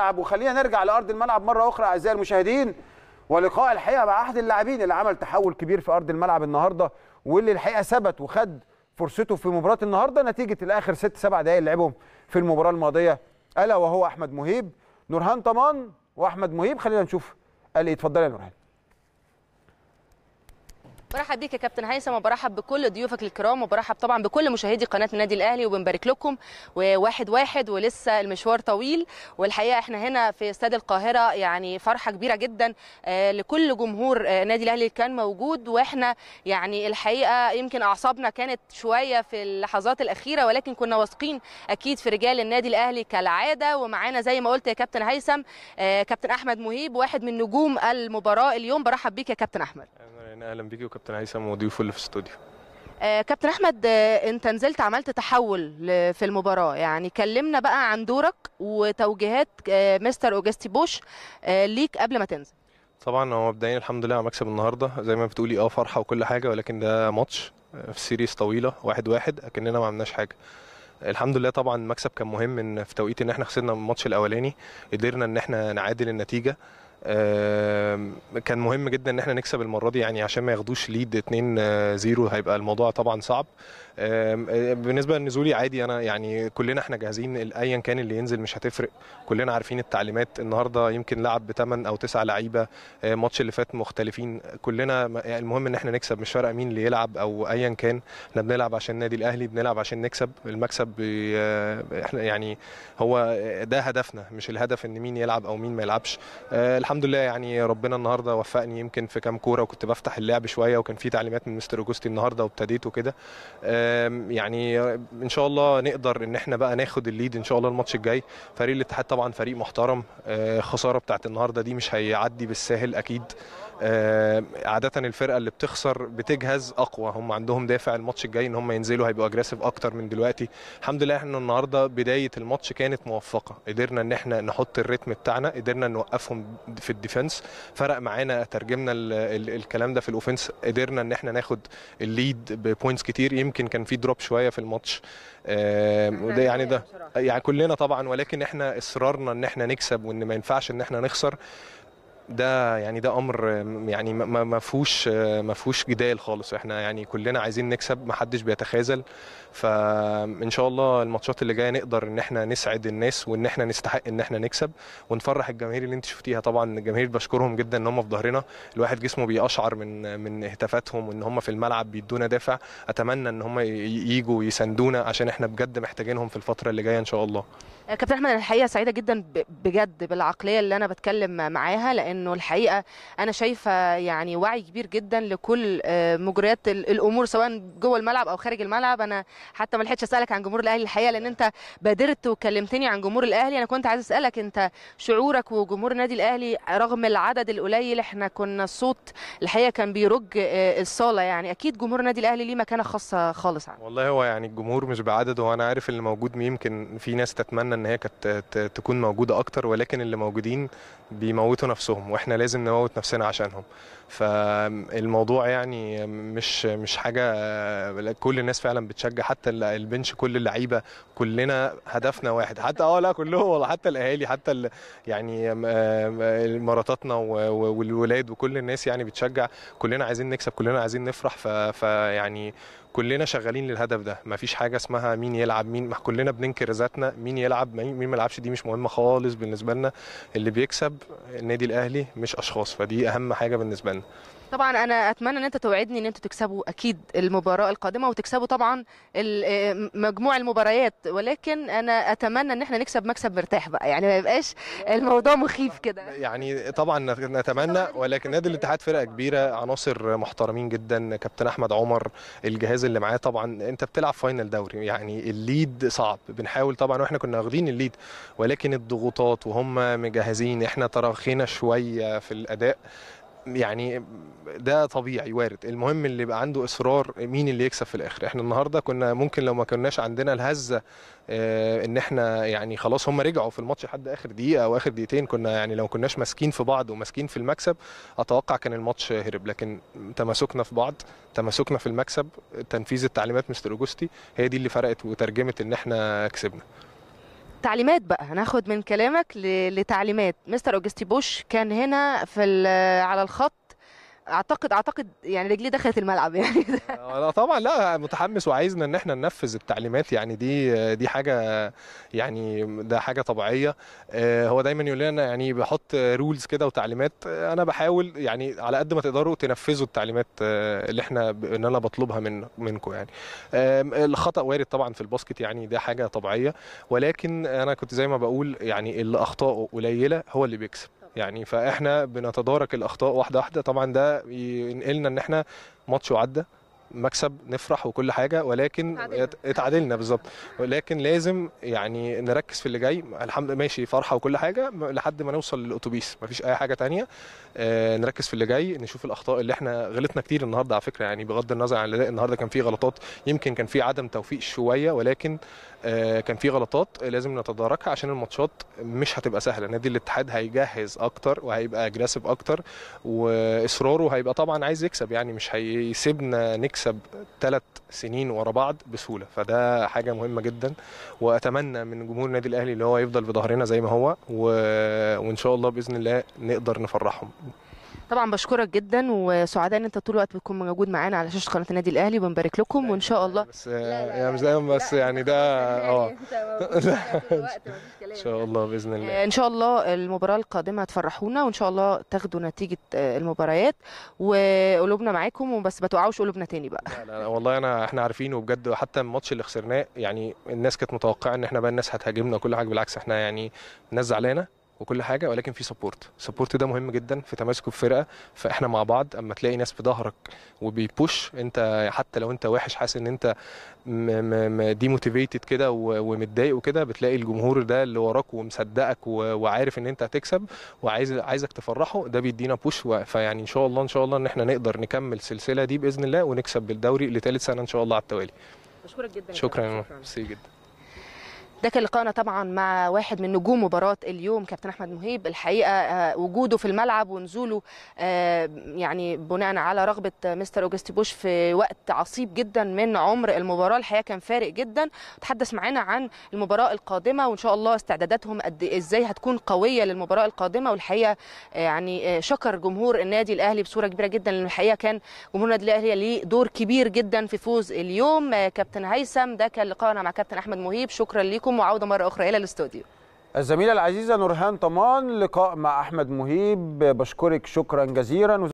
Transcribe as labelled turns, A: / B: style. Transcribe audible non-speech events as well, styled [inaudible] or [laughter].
A: وخلينا نرجع لارض الملعب مره اخرى اعزائي المشاهدين ولقاء الحقيقه مع احد اللاعبين اللي عمل تحول كبير في ارض الملعب النهارده واللي الحقيقه ثبت وخد فرصته في مباراه النهارده نتيجه الاخر ست سبع دقائق لعبهم في المباراه الماضيه الا وهو احمد مهيب نورهان طمان واحمد مهيب خلينا نشوف قال ايه اتفضل يا نورهان
B: برحب بيك يا كابتن هيثم وبرحب بكل ضيوفك الكرام وبرحب طبعا بكل مشاهدي قناه النادي الاهلي وبنبارك لكم وواحد واحد ولسه المشوار طويل والحقيقه احنا هنا في استاد القاهره يعني فرحه كبيره جدا آه، لكل جمهور النادي آه، الاهلي كان موجود واحنا يعني الحقيقه يمكن اعصابنا كانت شويه في اللحظات الاخيره ولكن كنا واثقين اكيد في رجال النادي الاهلي كالعاده ومعانا زي ما قلت يا كابتن هيثم آه، كابتن احمد مهيب واحد من نجوم المباراه اليوم برحب بيك يا كابتن احمد
A: اهلا بيك كابتن هيثم وضيوفه اللي في الاستوديو
B: آه كابتن احمد آه انت نزلت عملت تحول في المباراه يعني كلمنا بقى عن دورك وتوجيهات آه مستر اوجستي بوش آه، ليك قبل ما تنزل
A: طبعا هو مبدئيا الحمد لله على مكسب النهارده زي ما بتقولي اه فرحه وكل حاجه ولكن ده ماتش آه، في سيريز طويله واحد واحد اكننا ما عملناش حاجه الحمد لله طبعا المكسب كان مهم ان في توقيت ان احنا خسرنا الماتش الاولاني قدرنا ان احنا نعادل النتيجه كان مهم جدا ان احنا نكسب المره دي يعني عشان ما ياخدوش ليد 2 0 آه، هيبقى الموضوع طبعا صعب آه، بالنسبه لنزولي عادي انا يعني كلنا احنا جاهزين ايا كان اللي ينزل مش هتفرق كلنا عارفين التعليمات النهارده يمكن لعب بثمان او تسع لعيبه الماتش آه، اللي فات مختلفين كلنا يعني المهم ان احنا نكسب مش فارقه مين اللي يلعب او ايا كان احنا بنلعب عشان النادي الاهلي بنلعب عشان نكسب المكسب احنا يعني هو ده هدفنا مش الهدف ان مين يلعب او مين ما يلعبش الحمد لله يعني ربنا النهارده وفقني يمكن في كام كوره وكنت بفتح اللعب شويه وكان في تعليمات من مستر اوجستي النهارده وابتديت وكده يعني ان شاء الله نقدر ان احنا بقى ناخد الليد ان شاء الله الماتش الجاي فريق الاتحاد طبعا فريق محترم آه، خساره بتاعت النهارده دي مش هيعدي بالساهل اكيد آه، عاده الفرقه اللي بتخسر بتجهز اقوى هم عندهم دافع الماتش الجاي ان هم ينزلوا هيبقوا اجريسيف اكتر من دلوقتي الحمد لله احنا النهارده بدايه الماتش كانت موفقه قدرنا ان احنا نحط الريتم بتاعنا قدرنا نوقفهم في الديفنس فرق معانا ترجمنا الـ الـ الكلام ده في الاوفنس قدرنا ان احنا ناخد الليد ببوينتس كتير يمكن كان في دروب شويه في الماتش آه، وده يعني ده يعني كلنا طبعا ولكن احنا اصرارنا ان احنا نكسب وان ما ينفعش ان احنا نخسر ده يعني ده امر يعني ما فيهوش ما فيهوش جدال خالص احنا يعني كلنا عايزين نكسب ما حدش بيتخاذل فان شاء الله الماتشات اللي جايه نقدر ان احنا نسعد الناس وان احنا نستحق ان احنا نكسب ونفرح الجماهير اللي انت شفتيها طبعا الجماهير بشكرهم جدا ان هم في ظهرنا الواحد جسمه بيقشعر من من هتافاتهم وان هم في الملعب بيدونا دافع اتمنى ان هم يجوا يساندونا عشان احنا بجد محتاجينهم في الفتره اللي جايه ان شاء الله
B: كابتن احمد الحقيقه سعيده جدا بجد بالعقليه اللي انا بتكلم معاها لان انه الحقيقه انا شايفه يعني وعي كبير جدا لكل آه، مجريات الامور سواء جوه الملعب او خارج الملعب انا حتى ما لحقتش اسالك عن جمهور الاهلي الحقيقه لان انت بادرت وكلمتني عن جمهور الاهلي انا كنت عايز اسالك انت شعورك وجمهور النادي الاهلي رغم العدد القليل احنا كنا الصوت الحقيقه كان بيرج آه، الصاله يعني اكيد جمهور النادي الاهلي ليه مكانه خاصه خالص عنه
A: والله هو يعني الجمهور مش بعدد هو انا عارف اللي موجود يمكن في ناس تتمنى ان هي كانت تكون موجوده اكتر ولكن اللي موجودين بيموتوا نفسهم عشانهم واحنا لازم نموت نفسنا عشانهم فالموضوع يعني مش مش حاجه كل الناس فعلا بتشجع حتى البنش كل اللعيبه كلنا هدفنا واحد حتى اه لا كلهم والله حتى الاهالي حتى يعني مراتاتنا والولاد وكل الناس يعني بتشجع كلنا عايزين نكسب كلنا عايزين نفرح فيعني كلنا شغالين للهدف ده فيش حاجه اسمها مين يلعب مين كلنا بننكر ذاتنا مين يلعب مين ما يلعبش دي مش مهمه خالص بالنسبه لنا اللي بيكسب النادي الاهلي مش اشخاص فدي اهم حاجه بالنسبه لنا
B: طبعا انا اتمنى ان انت توعدني ان انتوا تكسبوا اكيد المباراه القادمه وتكسبوا طبعا آه، مجموع المباريات ولكن انا اتمنى ان احنا نكسب مكسب مرتاح بقى يعني ما يبقاش الموضوع مخيف كده
A: يعني طبعا نتمنى ولكن نادي الاتحاد فرقه كبيره عناصر محترمين جدا كابتن احمد عمر الجهاز اللي معاه طبعا انت بتلعب فاينل دوري يعني الليد صعب بنحاول طبعا واحنا كنا واخدين الليد ولكن الضغوطات وهم مجهزين احنا تراخينا شويه في الاداء يعني ده طبيعي وارد المهم اللي يبقى عنده اصرار مين اللي يكسب في الاخر احنا النهارده كنا ممكن لو ما كناش عندنا الهزه آه، ان احنا يعني خلاص هم رجعوا في الماتش لحد اخر دقيقه او اخر دقيقتين كنا يعني لو كناش ماسكين في بعض وماسكين في المكسب اتوقع كان الماتش هرب لكن تماسكنا في بعض تماسكنا في المكسب تنفيذ التعليمات مستر اوجستي هي دي اللي فرقت وترجمت ان احنا كسبنا
B: تعليمات بقى هناخد من كلامك لتعليمات مستر اوجستي بوش كان هنا في على الخط اعتقد اعتقد يعني رجلي دخلت الملعب يعني
A: انا آه، طبعا لا متحمس وعايزنا ان احنا ننفذ التعليمات يعني دي دي حاجه يعني ده حاجه طبيعيه آه، هو دايما يقول لنا يعني بحط رولز كده وتعليمات آه، انا بحاول يعني على قد ما تقدروا تنفذوا التعليمات اللي احنا ان انا بطلبها من منكم يعني الخطا وارد طبعا في الباسكت يعني ده حاجه طبيعيه ولكن انا كنت زي ما بقول يعني اللي اخطائه قليله هو اللي بيكسب يعني فاحنا بنتدارك الاخطاء واحده واحده طبعا ده ينقلنا ان احنا ماتش وعدى مكسب نفرح وكل حاجه ولكن اتعادلنا بالظبط ولكن لازم يعني نركز في اللي جاي الحمد ماشي فرحه وكل حاجه لحد ما نوصل للاتوبيس مفيش اي حاجه تانية آه نركز في اللي جاي نشوف الاخطاء اللي احنا غلطنا كتير النهارده على فكره يعني بغض النظر عن الاداء النهارده كان في غلطات يمكن كان في عدم توفيق شويه ولكن آه كان في غلطات لازم نتداركها عشان الماتشات مش هتبقى سهله نادي الاتحاد هيجهز اكتر وهيبقى اجريسيف اكتر واصراره هيبقى طبعا عايز يكسب يعني مش هيسيبنا نكسب يكسب ثلاث سنين ورا بعض بسهوله فده حاجه مهمه جدا واتمنى من جمهور النادي الاهلي اللي هو يفضل في ظهرنا زي ما هو و... وان شاء الله باذن الله نقدر نفرحهم
B: طبعا بشكرك جدا وسعداء ان انت طول الوقت بتكون موجود معانا على شاشه قناه النادي الاهلي وبنبارك لكم وان شاء الله بس
A: آه، يعني مش دايما يعني بس يعني ده اه [laughs] ان شاء الله باذن الله آه،
B: ان شاء الله المباراه القادمه هتفرحونا وان شاء الله تاخدوا نتيجه آه، المباريات وقلوبنا معاكم وبس ما توقعوش قلوبنا تاني بقى
A: لا لا والله انا احنا عارفين وبجد حتى الماتش اللي خسرناه يعني الناس كانت متوقعه ان احنا بقى الناس هتهاجمنا وكل حاجه بالعكس احنا يعني الناس زعلانه وكل حاجه ولكن في سبورت السبورت ده مهم جدا في تماسك الفرقه فاحنا مع بعض اما تلاقي ناس في ظهرك وبيبوش انت حتى لو انت وحش حاسس ان انت دي موتيفيتد كده ومتضايق وكده بتلاقي الجمهور ده اللي وراك ومصدقك وعارف ان انت هتكسب وعايز عايزك تفرحه ده بيدينا بوش فيعني ان شاء الله ان شاء الله ان احنا نقدر نكمل السلسله دي باذن الله ونكسب بالدوري لثالث سنه ان شاء الله على التوالي بشكرك جدا شكرا ميرسي جدا
B: ده كان لقائنا طبعا مع واحد من نجوم مباراه اليوم كابتن احمد مهيب الحقيقه آه، وجوده في الملعب ونزوله آه، يعني بناء على رغبه مستر اوجستي بوش في وقت عصيب جدا من عمر المباراه الحقيقه كان فارق جدا تحدث معانا عن المباراه القادمه وان شاء الله استعداداتهم قد إيه، ازاي هتكون قويه للمباراه القادمه والحقيقه آه، يعني شكر جمهور النادي الاهلي بصوره كبيره جدا لان الحقيقه كان جمهور النادي الاهلي ليه دور كبير جدا في فوز اليوم كابتن هيثم ده كان لقائنا مع كابتن احمد مهيب شكرا ليكم لكم وعوده مره اخرى الى الاستوديو
A: الزميله العزيزه نورهان طمان لقاء مع احمد مهيب بشكرك شكرا جزيلا